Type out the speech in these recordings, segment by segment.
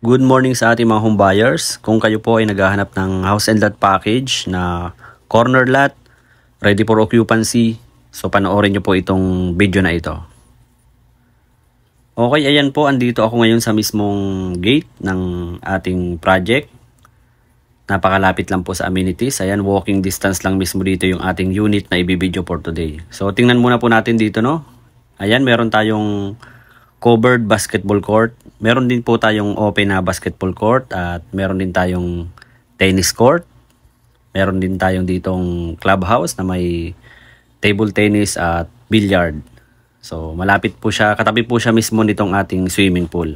Good morning sa ating mga home buyers. Kung kayo po ay naghahanap ng house and lot package na corner lot, ready for occupancy, so panoorin nyo po itong video na ito. Okay, ayan po, andito ako ngayon sa mismong gate ng ating project. Napakalapit lang po sa amenities. Ayan, walking distance lang mismo dito yung ating unit na ibibideo for today. So, tingnan muna po natin dito, no? Ayan, meron tayong covered basketball court. Meron din po tayong open na basketball court at meron din tayong tennis court. Meron din tayong ditong clubhouse na may table tennis at billiard. So, malapit po siya, katabi po siya mismo nitong ating swimming pool.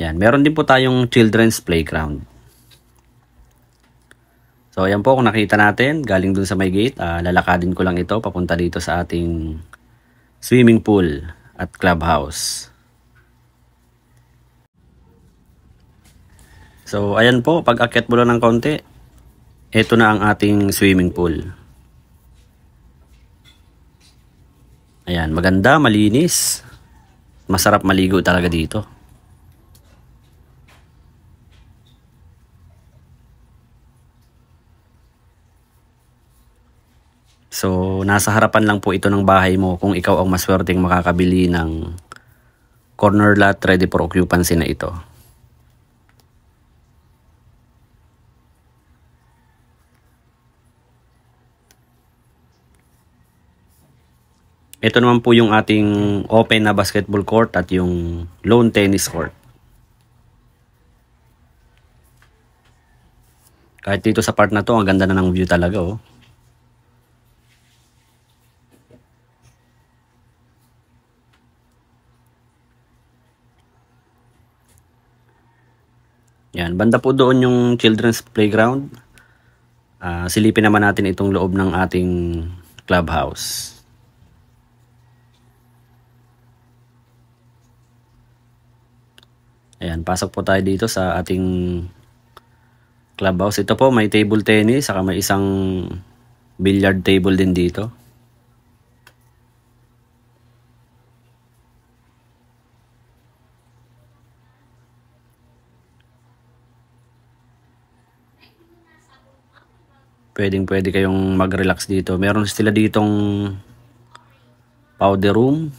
Yan, meron din po tayong children's playground. So, ayan po, kung nakita natin, galing dun sa may gate, uh, lalakadin ko lang ito papunta dito sa ating swimming pool at Clubhouse. So, ayan po, pag akit mo ng konti, ito na ang ating swimming pool. Ayan, maganda, malinis. Masarap maligo talaga dito. So, nasa harapan lang po ito ng bahay mo kung ikaw ang maswerteng makakabili ng corner lot ready for occupancy na ito. Ito naman po yung ating open na basketball court at yung lone tennis court. Kahit dito sa part na to, ang ganda na ng view talaga oh. Yan, banda po doon yung children's playground. Uh, silipin naman natin itong loob ng ating clubhouse. Ayan, pasok po tayo dito sa ating clubhouse. Ito po, may table tennis, saka may isang billiard table din dito. pwedeng pwede kayong mag relax dito meron sila ditong powder room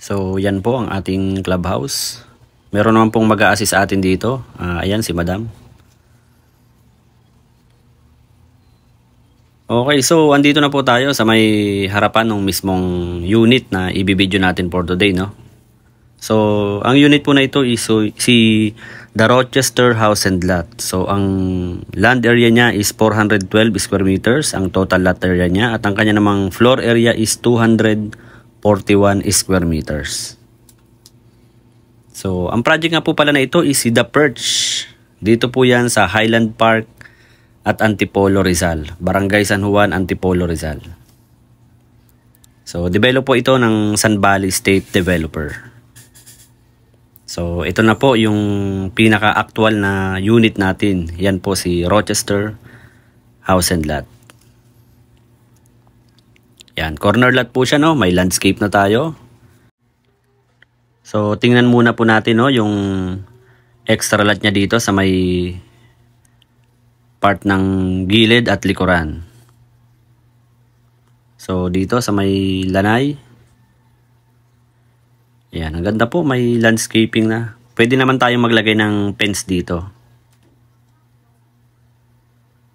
so yan po ang ating clubhouse meron naman pong mag a sa atin dito uh, ayan si madam Okay, so andito na po tayo sa may harapan ng mismong unit na ibibidyo natin for today, no? So, ang unit po na ito is so, si The Rochester House and Lot. So, ang land area niya is 412 square meters, ang total lot area niya. At ang kanya namang floor area is 241 square meters. So, ang project nga po pala na ito is si The Perch. Dito po yan sa Highland Park at Antipolo Rizal. Barangay San Juan, Antipolo Rizal. So, develop po ito ng San Valley State Developer. So, ito na po yung pinaka-actual na unit natin. Yan po si Rochester House and Lot. Yan, corner lot po siya, no? May landscape na tayo. So, tingnan muna po natin, no, yung extra lot niya dito sa may part ng gilid at likuran. So, dito sa may lanay, Ganda po, may landscaping na. Pwede naman tayong maglagay ng fence dito.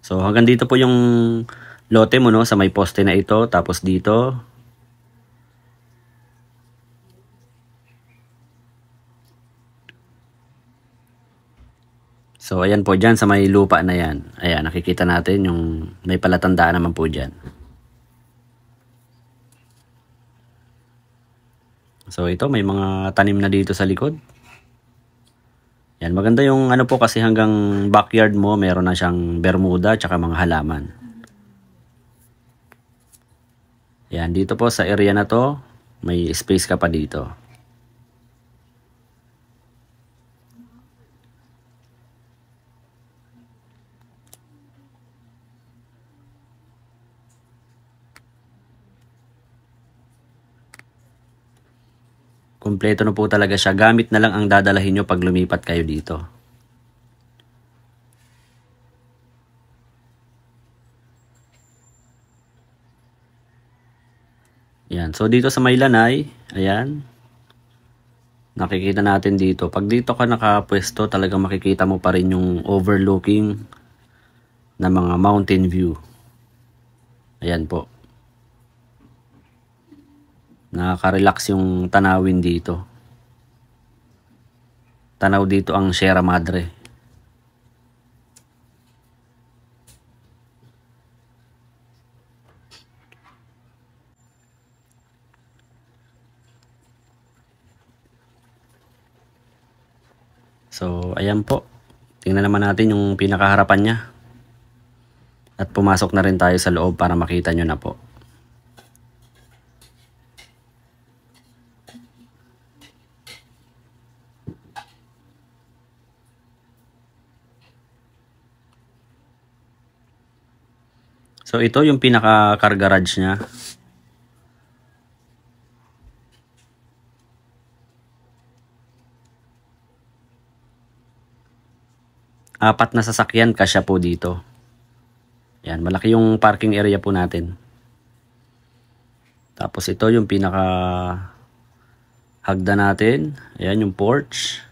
So hanggang dito po yung lote mo no sa may poste na ito tapos dito So ayan po dyan sa may lupa na yan. Ayan nakikita natin yung may palatandaan naman po dyan. So ito may mga tanim na dito sa likod. Yan, maganda yung ano po kasi hanggang backyard mo meron na siyang bermuda tsaka mga halaman. Yan, dito po sa area na to, may space ka pa dito. Kompleto na po talaga siya. Gamit na lang ang dadalahin nyo pag lumipat kayo dito. Yan. So, dito sa may lanay, ayan, nakikita natin dito. Pag dito ka nakapwesto, talaga makikita mo pa rin yung overlooking ng mga mountain view. Ayan po. Nakaka-relax yung tanawin dito. Tanaw dito ang Sierra Madre. So, ayan po. Tingnan naman natin yung pinakaharapan niya. At pumasok na rin tayo sa loob para makita nyo na po. So ito yung pinaka car garage niya. Apat na sasakyan kasya po dito. Yan, malaki yung parking area po natin. Tapos ito yung pinaka hagda natin. Ayan yung porch.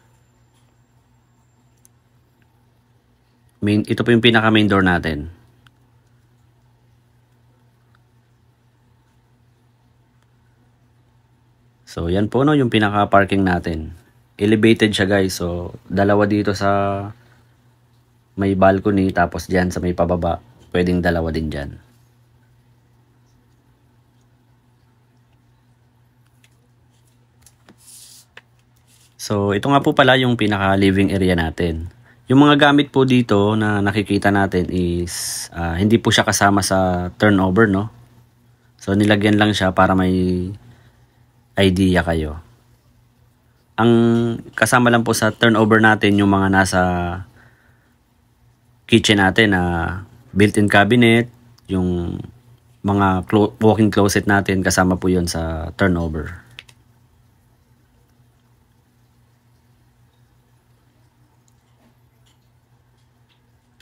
Main, ito po yung pinaka main door natin. So, yan po no, yung pinaka-parking natin. Elevated siya guys. So, dalawa dito sa may balcony. Tapos dyan sa may pababa. Pwedeng dalawa din dyan. So, ito nga po pala yung pinaka-living area natin. Yung mga gamit po dito na nakikita natin is uh, hindi po siya kasama sa turnover, no? So, nilagyan lang siya para may idea kayo. Ang kasama lang po sa turnover natin yung mga nasa kitchen natin na built-in cabinet, yung mga clo- walk closet natin kasama po yon sa turnover.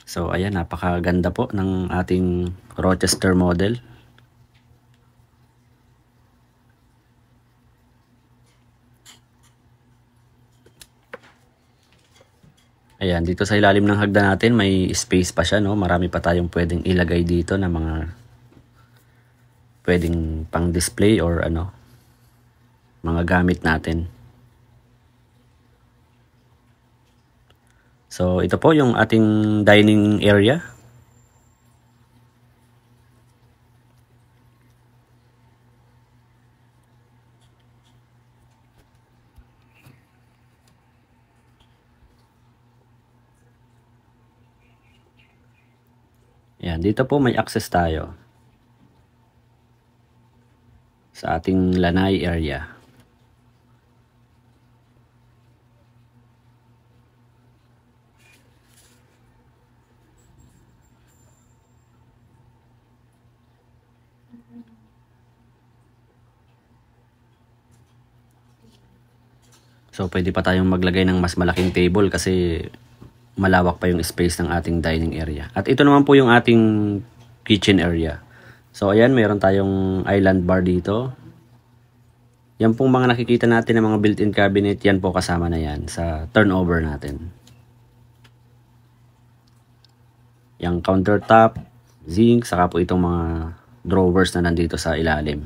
So ayan, napakaganda po ng ating Rochester model. Ayan, dito sa ilalim ng hagdan natin, may space pa siya, no? Marami pa tayong pwedeng ilagay dito na mga pwedeng pang-display or ano, mga gamit natin. So, ito po yung ating dining area. Ayan, dito po may access tayo sa ating lanay area. So, pwede pa tayong maglagay ng mas malaking table kasi malawak pa yung space ng ating dining area. At ito naman po yung ating kitchen area. So ayan, mayroon tayong island bar dito. Yan pong mga nakikita natin ng mga built-in cabinet, yan po kasama na yan sa turnover natin. Yung countertop, zinc, saka po itong mga drawers na nandito sa ilalim.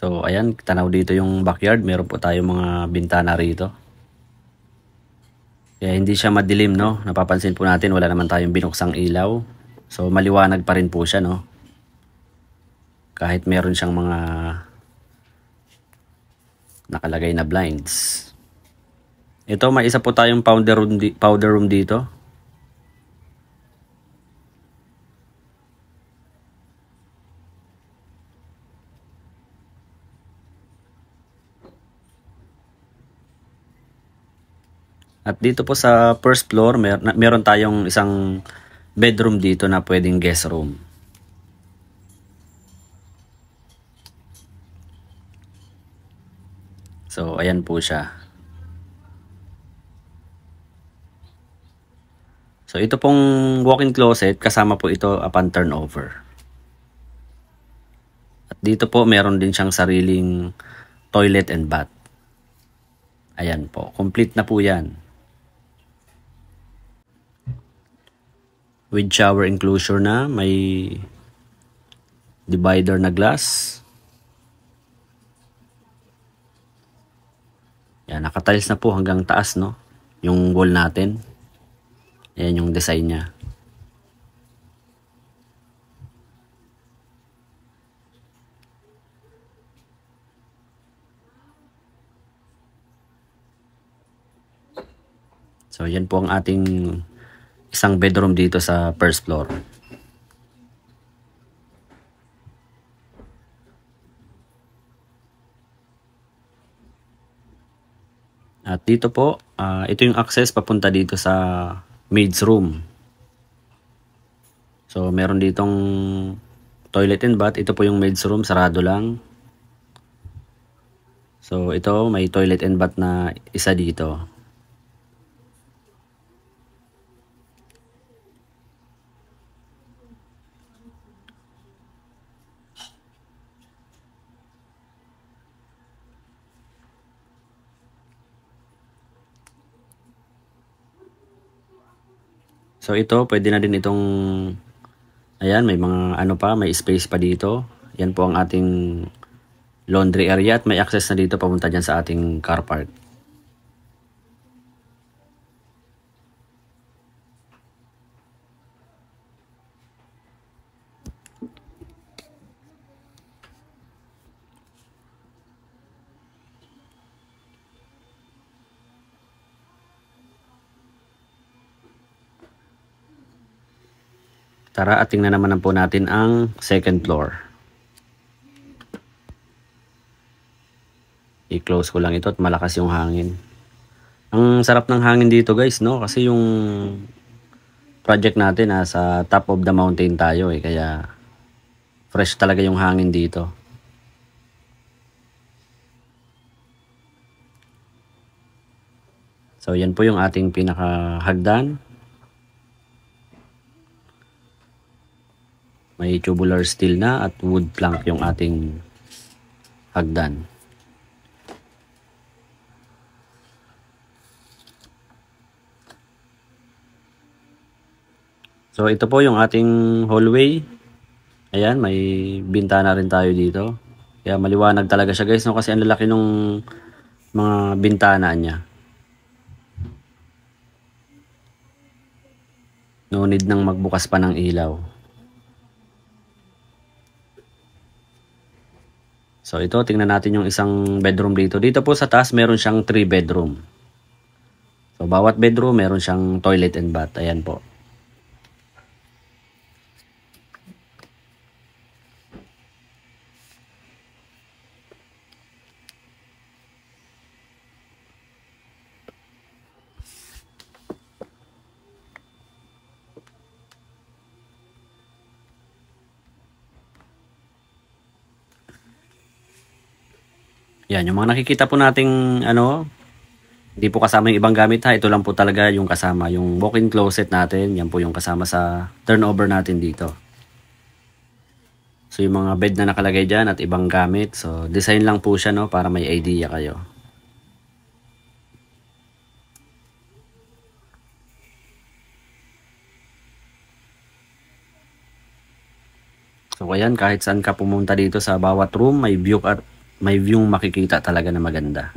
So, ayan, tanaw dito yung backyard. Meron po tayo mga bintana rito. Kaya hindi siya madilim, no? Napapansin po natin, wala naman tayong binuksang ilaw. So, maliwanag pa rin po siya, no? Kahit meron siyang mga nakalagay na blinds. Ito, may isa po tayong powder room, powder room dito. At dito po sa first floor, mer meron tayong isang bedroom dito na pwedeng guest room. So, ayan po siya. So, ito pong walk-in closet, kasama po ito upon turnover. At dito po, meron din siyang sariling toilet and bath. Ayan po, complete na po yan. with shower enclosure na may divider na glass yan nakatiles na po hanggang taas no yung wall natin yan yung design niya So yan po ang ating isang bedroom dito sa first floor. At dito po, uh, ito yung access papunta dito sa maid's room. So, meron ditong toilet and bath. Ito po yung maid's room, sarado lang. So, ito may toilet and bath na isa dito. So ito, pwede na din itong, ayan, may mga ano pa, may space pa dito. Yan po ang ating laundry area at may access na dito papunta dyan sa ating car park. Tara at tingnan naman po natin ang second floor. I-close ko lang ito at malakas yung hangin. Ang sarap ng hangin dito guys no kasi yung project natin nasa top of the mountain tayo eh kaya fresh talaga yung hangin dito. So yan po yung ating pinakahagdan. May tubular steel na at wood plank yung ating hagdan. So ito po yung ating hallway. Ayan, may bintana rin tayo dito. Kaya maliwanag talaga siya guys no kasi ang lalaki nung mga bintana niya. No need nang magbukas pa ng ilaw. So ito, tingnan natin yung isang bedroom dito. Dito po sa taas, meron siyang 3 bedroom. So bawat bedroom, meron siyang toilet and bath. Ayan po. Yan, yung mga nakikita po nating ano, hindi po kasama yung ibang gamit ha. Ito lang po talaga yung kasama. Yung walk-in closet natin, yan po yung kasama sa turnover natin dito. So yung mga bed na nakalagay dyan at ibang gamit. So design lang po siya no, para may idea kayo. So ayan, kahit saan ka pumunta dito sa bawat room, may view at may view makikita talaga na maganda.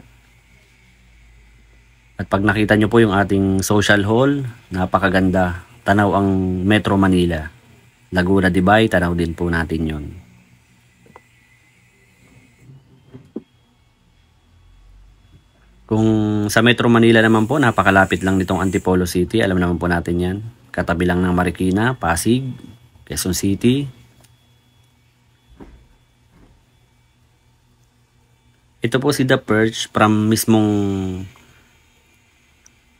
At pag nakita nyo po yung ating social hall, napakaganda. Tanaw ang Metro Manila. Laguna Dibay, tanaw din po natin yon. Kung sa Metro Manila naman po, napakalapit lang nitong Antipolo City. Alam naman po natin yan. Katabi lang ng Marikina, Pasig, Quezon City, Ito po si The Perch from mismong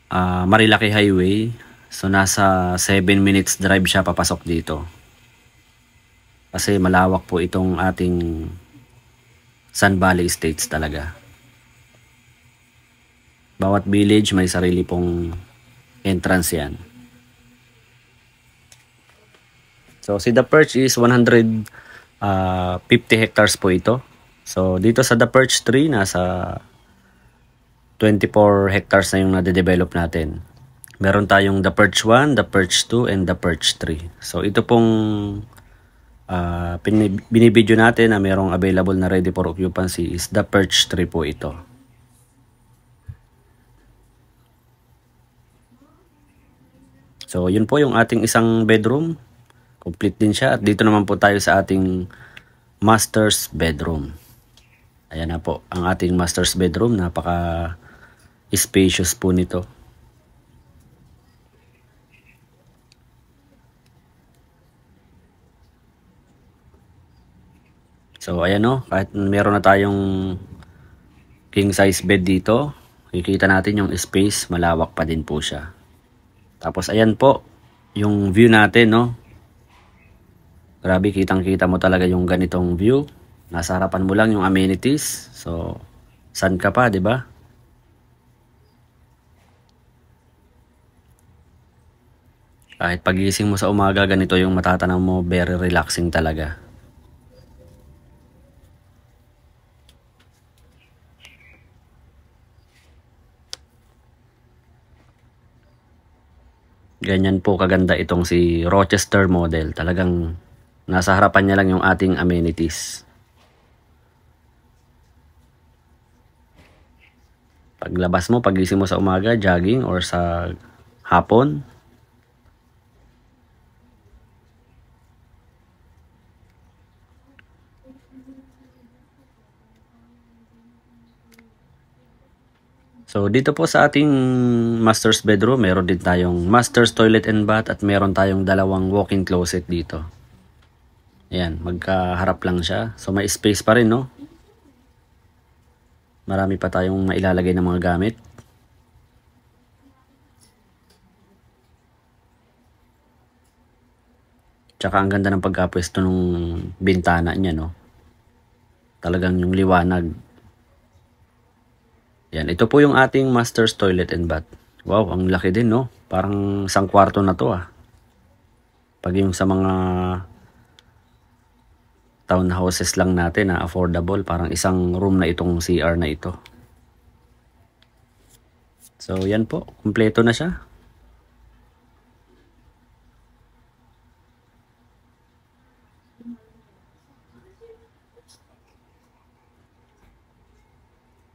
uh, Marilaki Highway. So nasa 7 minutes drive siya papasok dito. Kasi malawak po itong ating San Valley States talaga. Bawat village may sarili pong entrance yan. So si The Perch is 150 ah, hectares po ito. So, dito sa The Perch Tree, nasa 24 hectares na yung nade-develop natin. Meron tayong The Perch 1, The Perch 2, and The Perch 3. So, ito pong uh, binibidyo natin na merong available na ready for occupancy is The Perch 3 po ito. So, yun po yung ating isang bedroom. Complete din siya. At dito naman po tayo sa ating master's bedroom. Ayan na po, ang ating master's bedroom. Napaka spacious po nito. So, ayan no, Kahit meron na tayong king size bed dito, kikita natin yung space, malawak pa din po siya. Tapos, ayan po, yung view natin, no? Grabe, kitang-kita mo talaga yung ganitong view. Nasa harapan mo lang yung amenities. So, san ka pa, 'di ba? Kahit pagising mo sa umaga, ganito yung matatanaw mo, very relaxing talaga. Ganyan po kaganda itong si Rochester model. Talagang nasa harapan niya lang yung ating amenities. Paglabas mo, pagising mo sa umaga, jogging or sa hapon. So dito po sa ating master's bedroom, meron din tayong master's toilet and bath at meron tayong dalawang walk-in closet dito. Ayan, magkaharap lang siya. So may space pa rin, no? Marami pa tayong mailalagay ng mga gamit. Tsaka ang ganda ng pagkapwesto ng bintana niya, no? Talagang yung liwanag. Yan, ito po yung ating master's toilet and bath. Wow, ang laki din, no? Parang isang kwarto na to, ah. Pag yung sa mga townhouses lang natin na affordable. Parang isang room na itong CR na ito. So yan po, kumpleto na siya.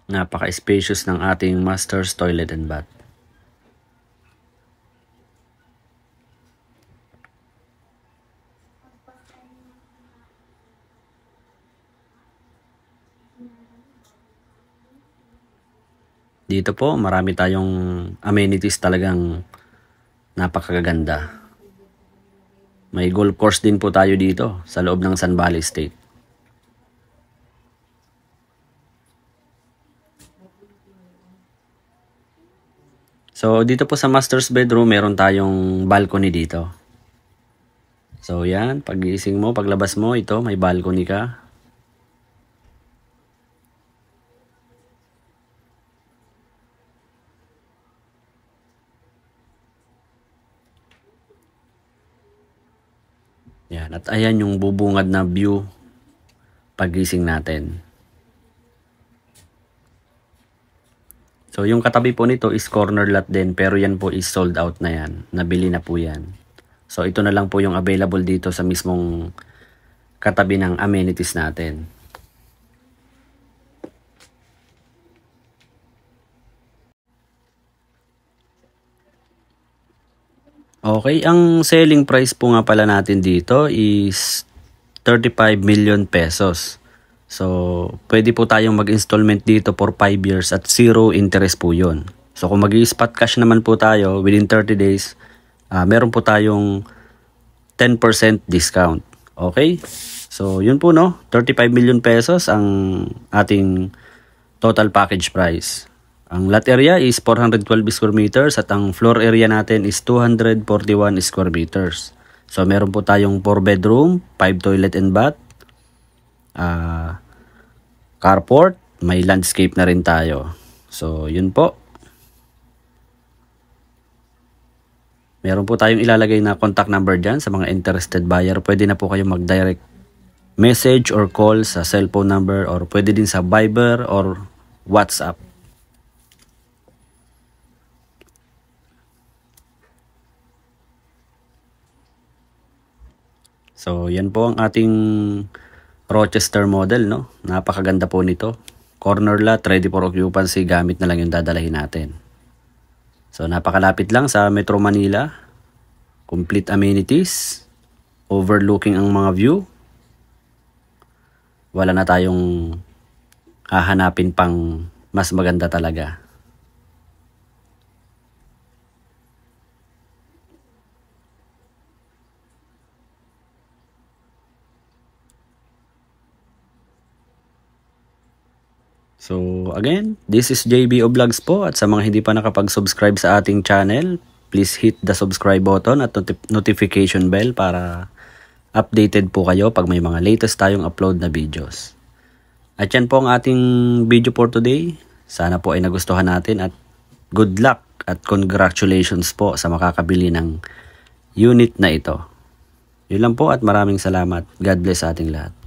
Napaka-spacious ng ating master's toilet and bath. Dito po, marami tayong amenities talagang napakaganda. May golf course din po tayo dito sa loob ng San Valley State. So, dito po sa master's bedroom, meron tayong balcony dito. So, yan. pag mo, paglabas mo, ito, may balcony ka. Yan. At ayan yung bubungad na view pagising natin. So yung katabi po nito is corner lot din pero yan po is sold out na yan. Nabili na po yan. So ito na lang po yung available dito sa mismong katabi ng amenities natin. Okay, ang selling price po nga pala natin dito is 35 million pesos. So, pwede po tayong mag-installment dito for 5 years at zero interest po yun. So, kung mag spot cash naman po tayo within 30 days, uh, meron po tayong 10% discount. Okay? So, yun po no, 35 million pesos ang ating total package price. Ang lot area is 412 square meters at ang floor area natin is 241 square meters. So meron po tayong 4 bedroom, 5 toilet and bath, uh, carport, may landscape na rin tayo. So yun po. Meron po tayong ilalagay na contact number dyan sa mga interested buyer. Pwede na po kayong mag-direct message or call sa cellphone number or pwede din sa Viber or WhatsApp. So, yan po ang ating Rochester model, no? Napakaganda po nito. Corner lot, ready for occupancy, gamit na lang yung dadalahin natin. So, napakalapit lang sa Metro Manila. Complete amenities. Overlooking ang mga view. Wala na tayong hahanapin pang mas maganda talaga. again, this is JB Oblogs po at sa mga hindi pa nakapag-subscribe sa ating channel, please hit the subscribe button at not notification bell para updated po kayo pag may mga latest tayong upload na videos. At yan po ang ating video for today. Sana po ay nagustuhan natin at good luck at congratulations po sa makakabili ng unit na ito. Yun lang po at maraming salamat. God bless sa ating lahat.